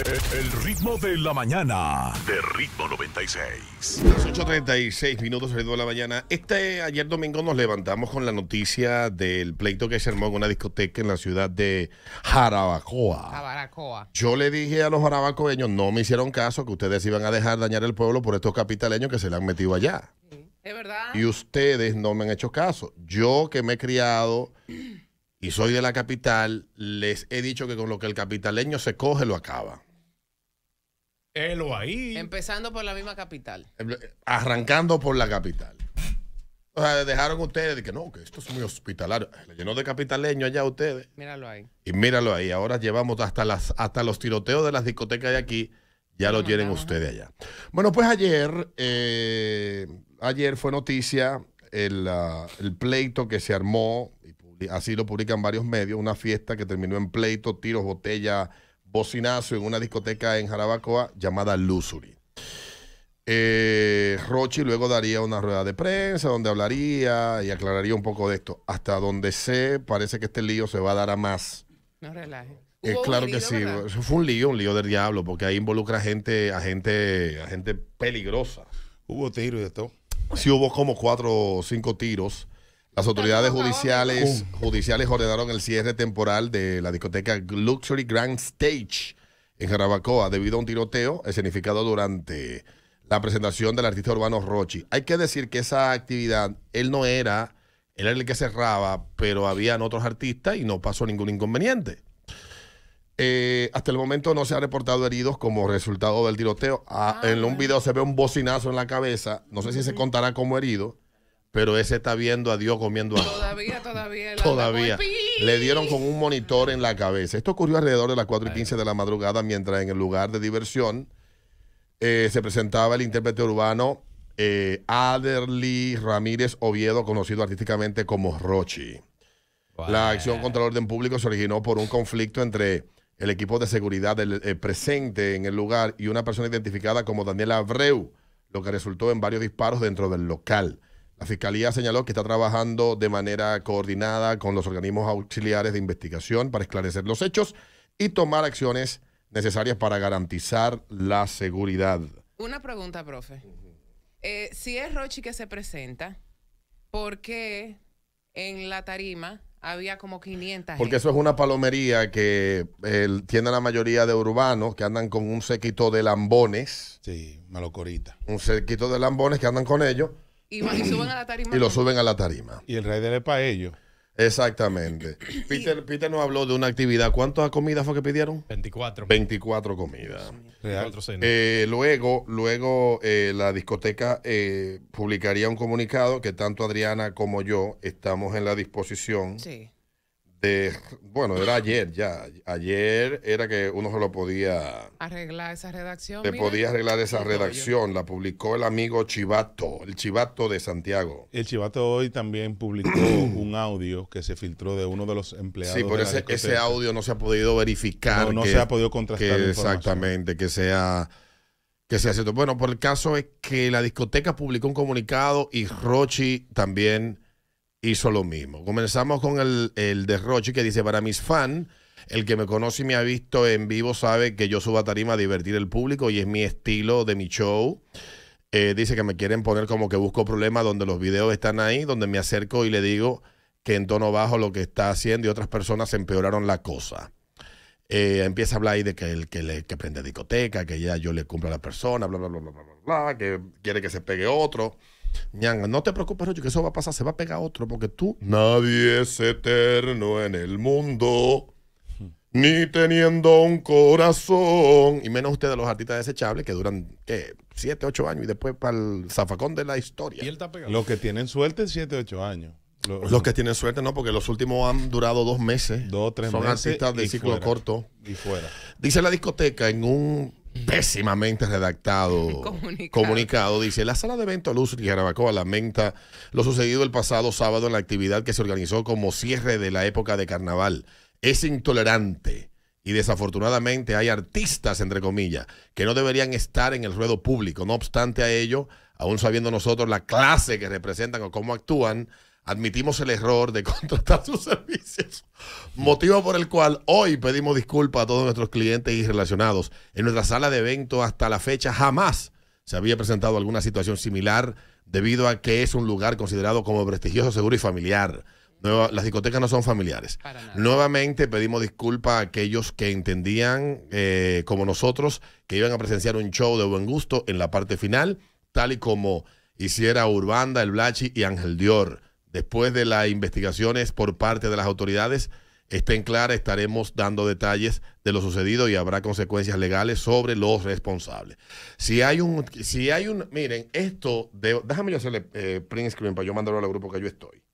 El ritmo de la mañana. De ritmo 96. Las 8.36 minutos, ritmo de la mañana. Este ayer domingo nos levantamos con la noticia del pleito que se armó en una discoteca en la ciudad de Jarabacoa. Jarabacoa. Yo le dije a los jarabacoeños, no me hicieron caso que ustedes iban a dejar dañar el pueblo por estos capitaleños que se le han metido allá. Es verdad. Y ustedes no me han hecho caso. Yo que me he criado y soy de la capital, les he dicho que con lo que el capitaleño se coge lo acaba ahí. Empezando por la misma capital. Arrancando por la capital. O sea, dejaron ustedes de que no, que esto es muy hospitalario. Le llenó de capitaleño allá ustedes. Míralo ahí. Y míralo ahí. Ahora llevamos hasta, las, hasta los tiroteos de las discotecas de aquí. Ya lo tienen ustedes allá. Bueno, pues ayer, eh, ayer fue noticia el, pleito que se armó, y así lo publican varios medios, una fiesta que terminó en pleito, tiros, botellas bocinazo en una discoteca en Jarabacoa llamada Lusuri. Eh, Rochi luego daría una rueda de prensa donde hablaría y aclararía un poco de esto. Hasta donde sé, parece que este lío se va a dar a más. No relaje. Eh, claro que sí. Eso fue un lío, un lío del diablo, porque ahí involucra gente, a gente, a gente peligrosa. Hubo tiros y de todo. Sí, hubo como cuatro o cinco tiros. Las autoridades judiciales, judiciales ordenaron el cierre temporal de la discoteca Luxury Grand Stage en Jarabacoa debido a un tiroteo escenificado durante la presentación del artista urbano Rochi. Hay que decir que esa actividad, él no era, él era el que cerraba, pero habían otros artistas y no pasó ningún inconveniente. Eh, hasta el momento no se han reportado heridos como resultado del tiroteo. Ah, en un ah. video se ve un bocinazo en la cabeza. No sé si se contará como herido pero ese está viendo a Dios comiendo a... Todavía, todavía. todavía. Le dieron con un monitor en la cabeza. Esto ocurrió alrededor de las 4 y 15 de la madrugada, mientras en el lugar de diversión eh, se presentaba el intérprete urbano eh, Aderly Ramírez Oviedo, conocido artísticamente como Rochi. La acción contra el orden público se originó por un conflicto entre el equipo de seguridad del, eh, presente en el lugar y una persona identificada como Daniela Abreu, lo que resultó en varios disparos dentro del local. La Fiscalía señaló que está trabajando de manera coordinada con los organismos auxiliares de investigación para esclarecer los hechos y tomar acciones necesarias para garantizar la seguridad. Una pregunta, profe. Eh, si es Rochi que se presenta, ¿por qué en la tarima había como 500? Porque eso es una palomería que tiene la mayoría de urbanos que andan con un sequito de lambones. Sí, malocorita. Un sequito de lambones que andan con ellos y, suben a la tarima. Y lo suben a la tarima. Y el rey del para ellos. Exactamente. Peter, Peter nos habló de una actividad. ¿Cuántas comidas fue que pidieron? 24. 24 comidas. Eh, luego, luego eh, la discoteca eh, publicaría un comunicado que tanto Adriana como yo estamos en la disposición sí bueno, era ayer ya. Ayer era que uno se lo podía... Arreglar esa redacción. Se podía arreglar esa redacción. La publicó el amigo Chivato, el Chivato de Santiago. El Chivato hoy también publicó un audio que se filtró de uno de los empleados. Sí, por ese, ese, audio no se ha podido verificar. No, no se ha podido contrastar. exactamente, que sea... Que sea cierto. Bueno, por el caso es que la discoteca publicó un comunicado y Rochi también hizo lo mismo. Comenzamos con el, el derroche que dice, para mis fans, el que me conoce y me ha visto en vivo sabe que yo subo a tarima a divertir el público y es mi estilo de mi show. Eh, dice que me quieren poner como que busco problemas donde los videos están ahí, donde me acerco y le digo que en tono bajo lo que está haciendo y otras personas empeoraron la cosa. Eh, empieza a hablar ahí de que el que, le, prende discoteca, que ya yo le cumplo a la persona, bla, bla, bla, bla, bla, bla, que quiere que se pegue otro no te preocupes, Rocho que eso va a pasar, se va a pegar otro, porque tú, nadie es eterno en el mundo, hmm. ni teniendo un corazón, y menos ustedes los artistas desechables que duran, 7, 8 años y después para el zafacón de la historia. Y Los que tienen suerte, 7, 8 años. Los, que tienen suerte, no, porque los últimos han durado dos meses. Dos, tres Son meses. Son artistas de ciclo corto. Y fuera. Dice la discoteca en un pésimamente redactado comunicado. dice, la sala de eventos Luz y lamenta lo sucedido el pasado sábado en la actividad que se organizó como cierre de la época de carnaval. Es intolerante y desafortunadamente hay artistas, entre comillas, que no deberían estar en el ruedo público. No obstante a ello, aún sabiendo nosotros la clase que representan o cómo actúan, admitimos el error de contratar sus servicios, motivo por el cual hoy pedimos disculpas a todos nuestros clientes y relacionados. En nuestra sala de evento hasta la fecha jamás se había presentado alguna situación similar debido a que es un lugar considerado como prestigioso, seguro y familiar. las discotecas no son familiares. Nuevamente pedimos disculpas a aquellos que entendían, eh, como nosotros, que iban a presenciar un show de buen gusto en la parte final, tal y como hiciera Urbanda, El Blachi y Ángel Dior después de las investigaciones por parte de las autoridades estén claras, estaremos dando detalles de lo sucedido y habrá consecuencias legales sobre los responsables. Si hay un, si hay un, miren, esto, de, déjame yo hacerle eh, print screen para yo mandarlo al grupo que yo estoy.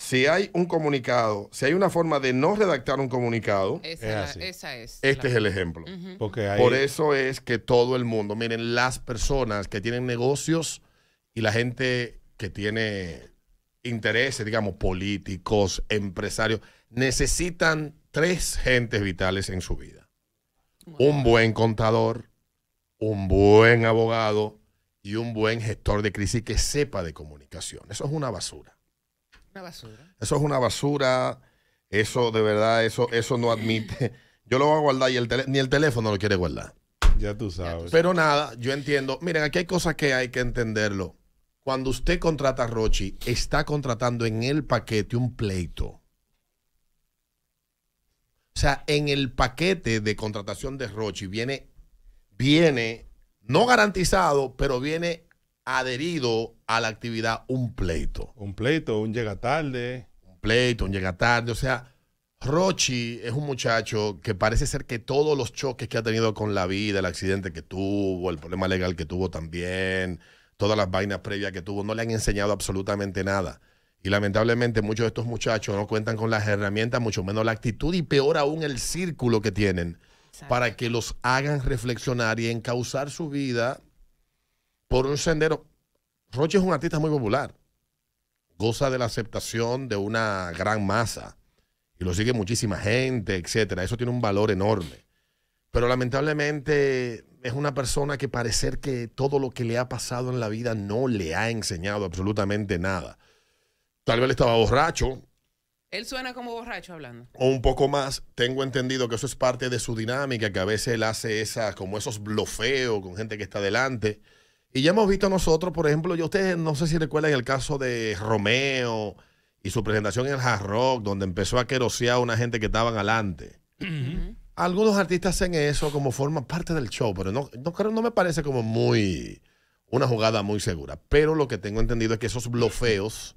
Si hay un comunicado, si hay una forma de no redactar un comunicado, esa es, este es el ejemplo. Porque Por eso es que todo el mundo, miren, las personas que tienen negocios y la gente que tiene intereses, digamos, políticos, empresarios, necesitan tres gentes vitales en su vida. Un buen contador, un buen abogado y un buen gestor de crisis que sepa de comunicación. Eso es una basura. Una basura. Eso es una basura. Eso de verdad, eso, eso no admite. Yo lo voy a guardar y el ni el teléfono lo quiere guardar. Ya tú sabes. Pero nada, yo entiendo. Miren, aquí hay cosas que hay que entenderlo cuando usted contrata a Rochi, está contratando en el paquete un pleito. O sea, en el paquete de contratación de Rochi viene, viene, no garantizado, pero viene adherido a la actividad un pleito. Un pleito, un llega tarde. Un pleito, un llega tarde. O sea, Rochi es un muchacho que parece ser que todos los choques que ha tenido con la vida, el accidente que tuvo, el problema legal que tuvo también, todas las vainas previas que tuvo, no le han enseñado absolutamente nada. Y lamentablemente muchos de estos muchachos no cuentan con las herramientas, mucho menos la actitud y peor aún el círculo que tienen para que los hagan reflexionar y encauzar su vida por un sendero. Roche es un artista muy popular, goza de la aceptación de una gran masa y lo sigue muchísima gente, etcétera. Eso tiene un valor enorme. Pero lamentablemente es una persona que parecer que todo lo que le ha pasado en la vida no le ha enseñado absolutamente nada. Tal vez estaba borracho. Él suena como borracho hablando. O un poco más. Tengo entendido que eso es parte de su dinámica, que a veces él hace esas, como esos blofeos con gente que está delante. Y ya hemos visto nosotros, por ejemplo, yo ustedes no sé si recuerdan el caso de Romeo y su presentación en el Hard Rock, donde empezó a querosear a una gente que estaba adelante. Algunos artistas hacen eso como forma parte del show, pero no, no, creo, no me parece como muy una jugada muy segura. Pero lo que tengo entendido es que esos blofeos,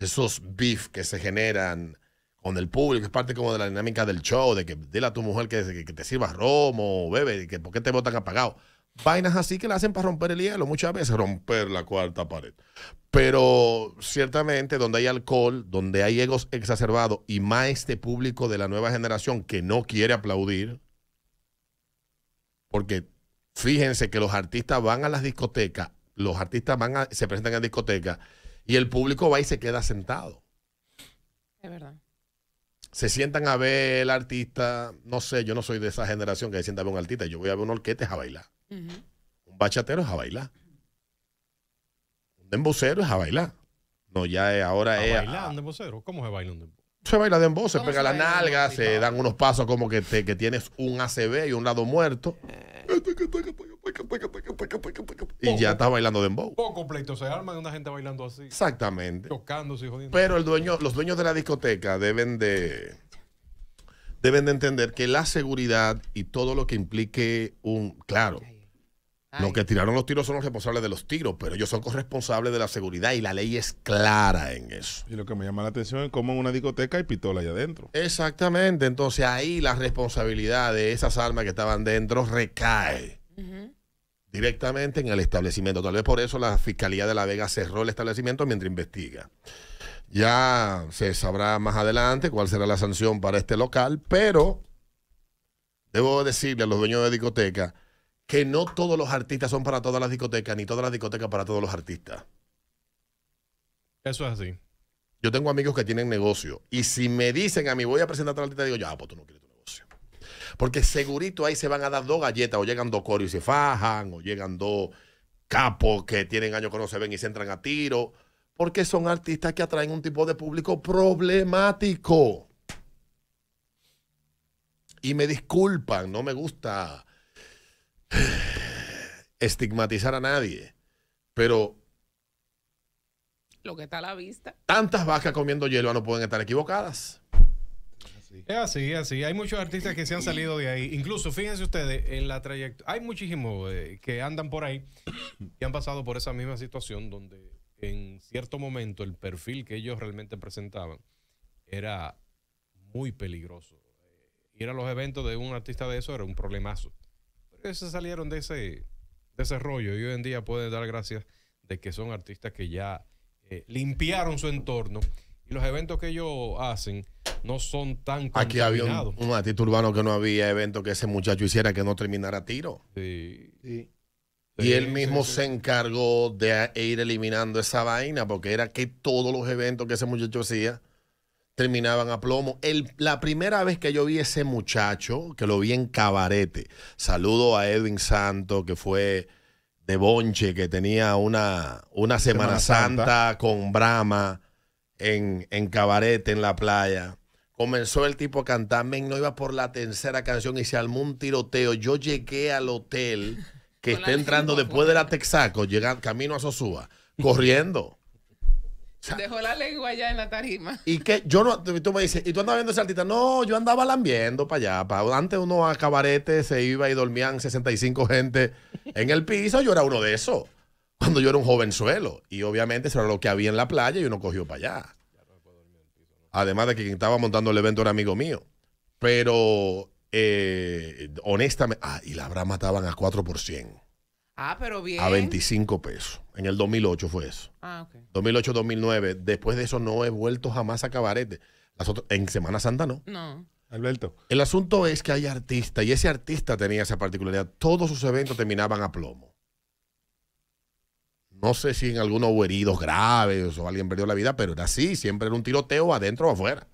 esos beef que se generan con el público, es parte como de la dinámica del show, de que dile a tu mujer que, te sirva romo, bebe, que por qué te votan apagado vainas así que la hacen para romper el hielo, muchas veces romper la cuarta pared. Pero ciertamente donde hay alcohol, donde hay egos exacerbados y más este público de la nueva generación que no quiere aplaudir, porque fíjense que los artistas van a las discotecas, los artistas van a, se presentan en discotecas y el público va y se queda sentado. Es verdad se sientan a ver el artista, no sé, yo no soy de esa generación que se sienta a ver un artista, yo voy a ver un orquesta a bailar. Un bachatero es a bailar. Un dembocero es a bailar. No, ya es, ahora ¿A bailar un dembocero? ¿Cómo se baila un dembocero? Se baila embocero, se pega la nalga, se dan unos pasos como que, te, que tienes un ACB y un lado muerto. Y ya está bailando de Poco completo, se arma una gente bailando así. Exactamente. Pero el dueño, los dueños de la discoteca deben de deben de entender que la seguridad y todo lo que implique un, claro, los que tiraron los tiros son los responsables de los tiros, pero ellos son corresponsables de la seguridad y la ley es clara en eso. Y lo que me llama la atención es cómo en una discoteca hay pistola allá adentro. Exactamente, entonces ahí la responsabilidad de esas armas que estaban dentro recae directamente en el establecimiento. Tal vez por eso la Fiscalía de La Vega cerró el establecimiento mientras investiga. Ya se sabrá más adelante cuál será la sanción para este local, pero debo decirle a los dueños de discoteca, que no todos los artistas son para todas las discotecas, ni todas las discotecas para todos los artistas. Eso es así. Yo tengo amigos que tienen negocio y si me dicen a mí voy a presentar a artista, digo, ya, ah, pues tú no quieres tu negocio. Porque segurito ahí se van a dar dos galletas, o llegan dos coros y se fajan, o llegan dos capos que tienen años que no se ven y se entran a tiro, porque son artistas que atraen un tipo de público problemático. Y me disculpan, no me gusta estigmatizar a nadie, pero lo que está a la vista. Tantas vacas comiendo hierba no pueden estar equivocadas. Es así, es así. Hay muchos artistas que se han salido de ahí. Incluso, fíjense ustedes, en la trayectoria. Hay muchísimos eh, que andan por ahí y han pasado por esa misma situación donde en cierto momento el perfil que ellos realmente presentaban era muy peligroso. y eh, eran los eventos de un artista de eso era un problemazo se salieron de ese, desarrollo rollo y hoy en día pueden dar gracias de que son artistas que ya eh, limpiaron su entorno y los eventos que ellos hacen no son tan Aquí había un, urbano que no había evento que ese muchacho hiciera que no terminara tiro. Y él mismo se encargó de ir eliminando esa vaina porque era que todos los eventos que ese muchacho hacía terminaban a plomo. la primera vez que yo vi ese muchacho, que lo vi en cabarete, saludo a Edwin Santo, que fue de Bonche, que tenía una, una Semana, Santa, con Brahma en, cabarete en la playa. Comenzó el tipo a cantar, no iba por la tercera canción y se armó un tiroteo. Yo llegué al hotel que está entrando después de la Texaco, llegando, camino a Sosúa, corriendo. Dejó la lengua allá en la tarima. Y que yo no, tú me dices, ¿y tú andabas viendo ese artista? No, yo andaba lambiendo para allá. Para, antes uno a cabarete se iba y dormían 65 gente en el piso. Yo era uno de esos. Cuando yo era un joven jovenzuelo. Y obviamente eso era lo que había en la playa y uno cogió para allá. Además de que quien estaba montando el evento era amigo mío. Pero, eh, honestamente, ah, y la habrá mataban a 4%. Ah, pero bien. A 25 pesos. En el 2008 fue eso. Ah, ok. 2008-2009. Después de eso no he vuelto jamás a cabarete. en Semana Santa no. No. Alberto. El asunto es que hay artistas, y ese artista tenía esa particularidad. Todos sus eventos terminaban a plomo. No sé si en algunos hubo heridos graves o alguien perdió la vida, pero era así. Siempre era un tiroteo adentro o afuera.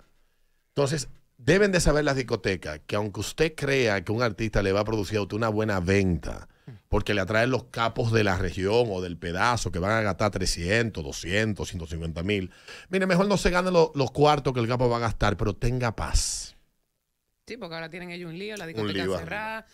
Entonces, Deben de saber las discotecas que aunque usted crea que un artista le va a producir a usted una buena venta, porque le atraen los capos de la región o del pedazo que van a gastar 300, 200, 150 mil. Mire, mejor no se gane los cuartos que el capo va a gastar, pero tenga paz. Sí, porque ahora tienen ellos un lío, la discoteca cerrada.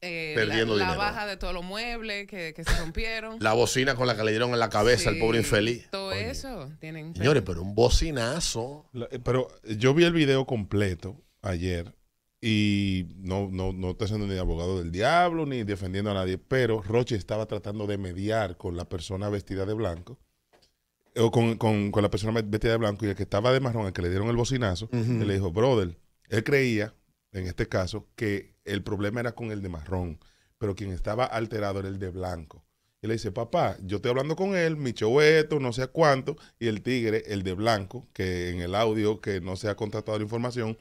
Eh, perdiendo la, la baja de todos los muebles que, se rompieron. La bocina con la que le dieron en la cabeza al pobre infeliz. Todo eso. Tienen señores, pero un bocinazo. Eh, pero yo vi el video completo ayer y no, no, no estoy siendo ni abogado del diablo ni defendiendo a nadie, pero Roche estaba tratando de mediar con la persona vestida de blanco. Eh, o con, la persona vestida de blanco y el que estaba de marrón, al que le dieron el bocinazo, y le dijo, brother, él creía, en este caso, que el problema era con el de marrón, pero quien estaba alterado era el de blanco. Y le dice, papá, yo estoy hablando con él, Micho no sé cuánto, y el tigre, el de blanco, que en el audio que no se ha contactado la información,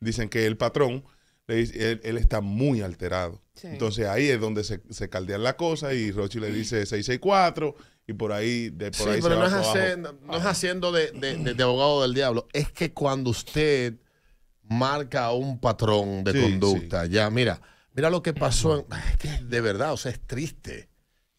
dicen que el patrón, él, está muy alterado. Entonces ahí es donde se, caldean la cosa y Rochi le dice 664 y por ahí de por sí, ahí pero no, es es haciendo de abogado del diablo, es que cuando usted marca un patrón de conducta. Ya, mira, mira lo que pasó. es que de verdad, o sea, es triste.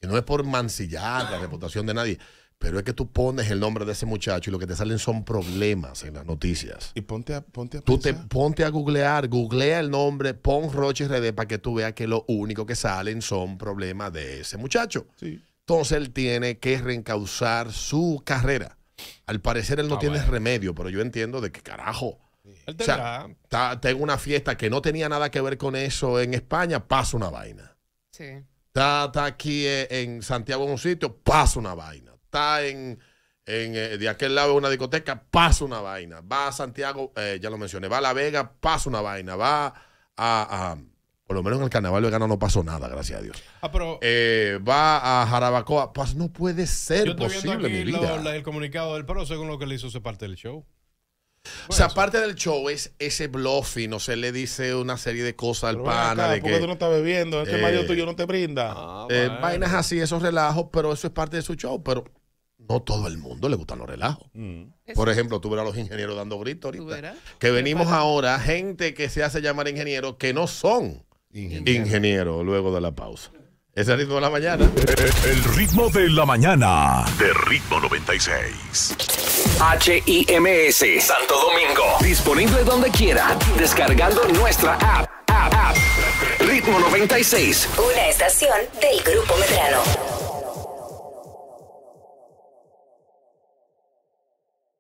Y no es por mancillar la reputación de nadie. Pero es que tú pones el nombre de ese muchacho y lo que te salen son problemas en las noticias. Y ponte a, ponte Tú te ponte a googlear, googlea el nombre, pon Roche RD para que tú veas que lo único que salen son problemas de ese muchacho. Entonces él tiene que reencauzar su carrera. Al parecer él no ah, tiene remedio, pero yo entiendo de qué carajo tengo una fiesta que no tenía nada que ver con eso en España, pasa una vaina. Sí. Está, aquí en Santiago en un sitio, pasa una vaina. Está en, eh, de aquel lado una discoteca, pasa una vaina. Va a Santiago, eh, ya lo mencioné, va a La Vega, pasa una vaina. Va a, por lo menos en el carnaval vegano no pasó nada, gracias a Dios. Ah, eh, va a Jarabacoa, pues no puede ser yo posible, el comunicado del PRO según lo que le hizo se parte del show o sea, parte del show es ese bluffing, no se le dice una serie de cosas al pana. de que, tú no estás bebiendo? Este marido eh, tuyo no te brinda. Ah, eh, vainas así, esos relajos, pero eso es parte de su show. Pero no todo el mundo le gustan los relajos. Mm. Por ejemplo, tú verás a los ingenieros dando gritos ahorita. Que venimos ahora, gente que se hace llamar ingeniero, que no son ingenieros ingeniero, luego de la pausa. Ese ritmo de la mañana. El ritmo de la mañana. De ritmo 96. H-I-M-S. Santo Domingo. Disponible donde quiera. Descargando nuestra app. App, app. Ritmo 96. Una estación del Grupo Metrano.